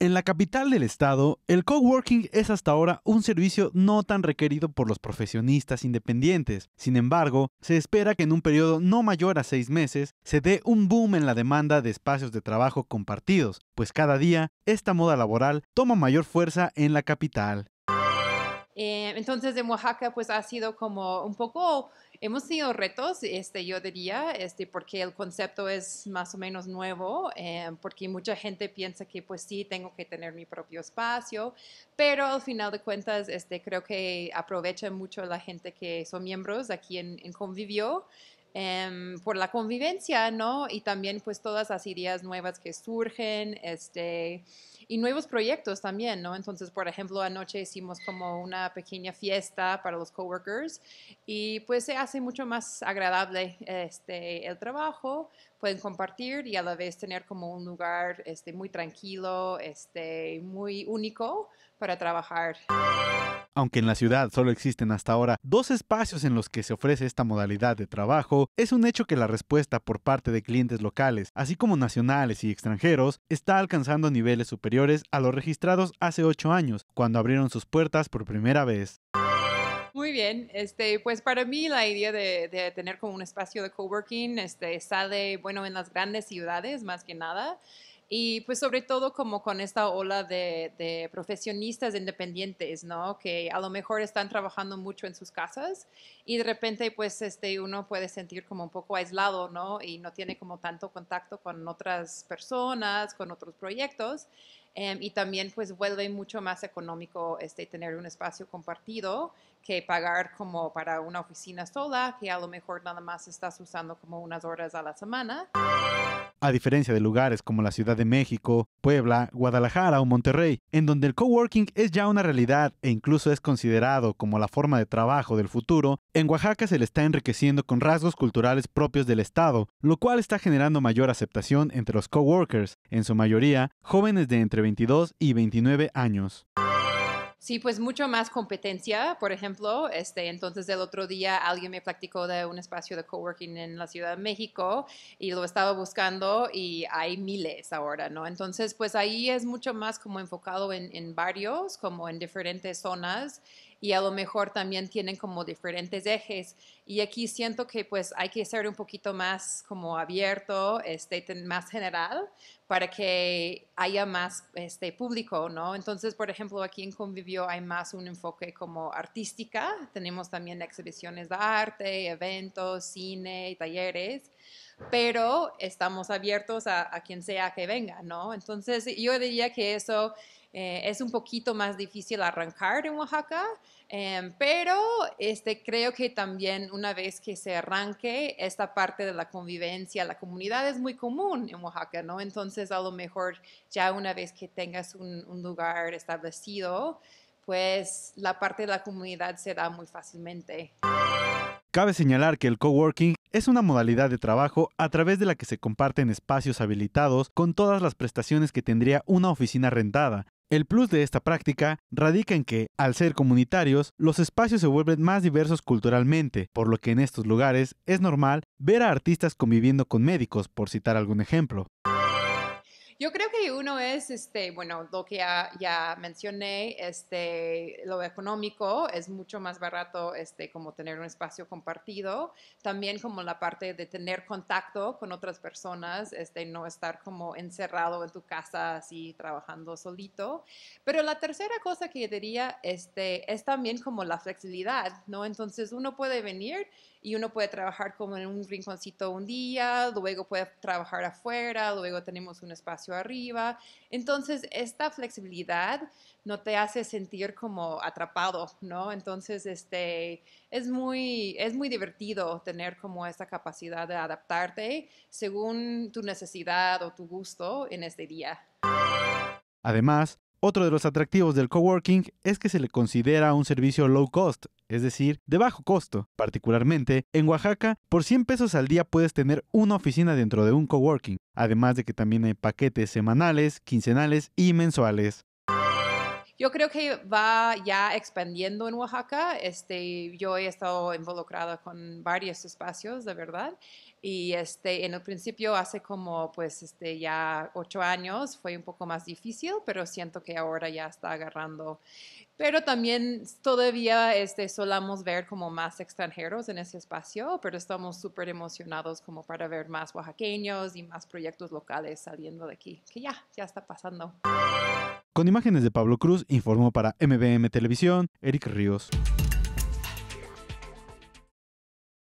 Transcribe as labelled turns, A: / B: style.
A: En la capital del estado, el coworking es hasta ahora un servicio no tan requerido por los profesionistas independientes. Sin embargo, se espera que en un periodo no mayor a seis meses se dé un boom en la demanda de espacios de trabajo compartidos, pues cada día esta moda laboral toma mayor fuerza en la capital.
B: Eh, entonces en Oaxaca pues ha sido como un poco, hemos tenido retos, este, yo diría, este, porque el concepto es más o menos nuevo, eh, porque mucha gente piensa que pues sí, tengo que tener mi propio espacio, pero al final de cuentas este, creo que aprovecha mucho la gente que son miembros aquí en, en Convivio. Em, por la convivencia, ¿no? Y también pues todas las ideas nuevas que surgen, este, y nuevos proyectos también, ¿no? Entonces, por ejemplo, anoche hicimos como una pequeña fiesta para los coworkers y pues se hace mucho más agradable este, el trabajo, pueden compartir y a la vez tener como un lugar este, muy tranquilo, este, muy único para trabajar.
A: Aunque en la ciudad solo existen hasta ahora dos espacios en los que se ofrece esta modalidad de trabajo, es un hecho que la respuesta por parte de clientes locales, así como nacionales y extranjeros, está alcanzando niveles superiores a los registrados hace ocho años, cuando abrieron sus puertas por primera vez.
B: Muy bien, este, pues para mí la idea de, tener como un espacio de coworking este, sale, bueno, en las grandes ciudades más que nada. Y pues sobre todo como con esta ola de, de, profesionistas independientes, ¿no? Que a lo mejor están trabajando mucho en sus casas y de repente pues este, uno puede sentir como un poco aislado, ¿no? Y no tiene como tanto contacto con otras personas, con otros proyectos. Em, y también pues vuelve mucho más económico este, tener un espacio compartido que pagar como para una oficina sola, que a lo mejor nada más estás usando como unas horas a la semana
A: a diferencia de lugares como la Ciudad de México, Puebla, Guadalajara o Monterrey, en donde el coworking es ya una realidad e incluso es considerado como la forma de trabajo del futuro, en Oaxaca se le está enriqueciendo con rasgos culturales propios del Estado, lo cual está generando mayor aceptación entre los coworkers, en su mayoría jóvenes de entre 22 y 29 años.
B: Sí, pues mucho más competencia, por ejemplo. Este, entonces el otro día alguien me platicó de un espacio de coworking en la Ciudad de México y lo estaba buscando y hay miles ahora, ¿no? Entonces, pues ahí es mucho más como enfocado en, en barrios, como en diferentes zonas y a lo mejor también tienen como diferentes ejes. Y aquí siento que pues hay que ser un poquito más como abierto, este, más general, para que haya más este, público, ¿no? Entonces, por ejemplo, aquí en Convivio hay más un enfoque como artística, tenemos también exhibiciones de arte, eventos, cine, talleres pero estamos abiertos a, a, quien sea que venga, ¿no? Entonces, yo diría que eso eh, es un poquito más difícil arrancar en Oaxaca, em, pero este, creo que también una vez que se arranque, esta parte de la convivencia, la comunidad es muy común en Oaxaca, ¿no? Entonces, a lo mejor ya una vez que tengas un, un lugar establecido, pues la parte de la comunidad se da muy fácilmente.
A: Cabe señalar que el coworking es una modalidad de trabajo a través de la que se comparten espacios habilitados con todas las prestaciones que tendría una oficina rentada, el plus de esta práctica radica en que, al ser comunitarios, los espacios se vuelven más diversos culturalmente, por lo que en estos lugares es normal ver a artistas conviviendo con médicos, por citar algún ejemplo.
B: Yo creo que uno es, este, bueno, lo que ya, mencioné, este, lo económico es mucho más barato, este, como tener un espacio compartido, también como la parte de tener contacto con otras personas, este, no estar como encerrado en tu casa así trabajando solito. Pero la tercera cosa que diría, este, es también como la flexibilidad, ¿no? Entonces uno puede venir y uno puede trabajar como en un rinconcito un día, luego puede trabajar afuera, luego tenemos un espacio arriba. Entonces, esta flexibilidad no te hace sentir como atrapado, ¿no? Entonces, este, es, muy, es muy divertido tener como esta capacidad de adaptarte según tu necesidad o tu gusto en este día.
A: Además, otro de los atractivos del coworking es que se le considera un servicio low cost, es decir, de bajo costo. Particularmente, en Oaxaca, por 100 pesos al día puedes tener una oficina dentro de un coworking, además de que también hay paquetes semanales, quincenales y mensuales.
B: Yo creo que va ya expandiendo en Oaxaca. Este, yo he estado involucrada con varios espacios, de verdad. Y este, en el principio, hace como pues este, ya ocho años, fue un poco más difícil, pero siento que ahora ya está agarrando. Pero también todavía este, solamos ver como más extranjeros en ese espacio, pero estamos súper emocionados como para ver más oaxaqueños y más proyectos locales saliendo de aquí, que ya, ya está pasando.
A: Con imágenes de Pablo Cruz, informó para MBM Televisión, Eric Ríos.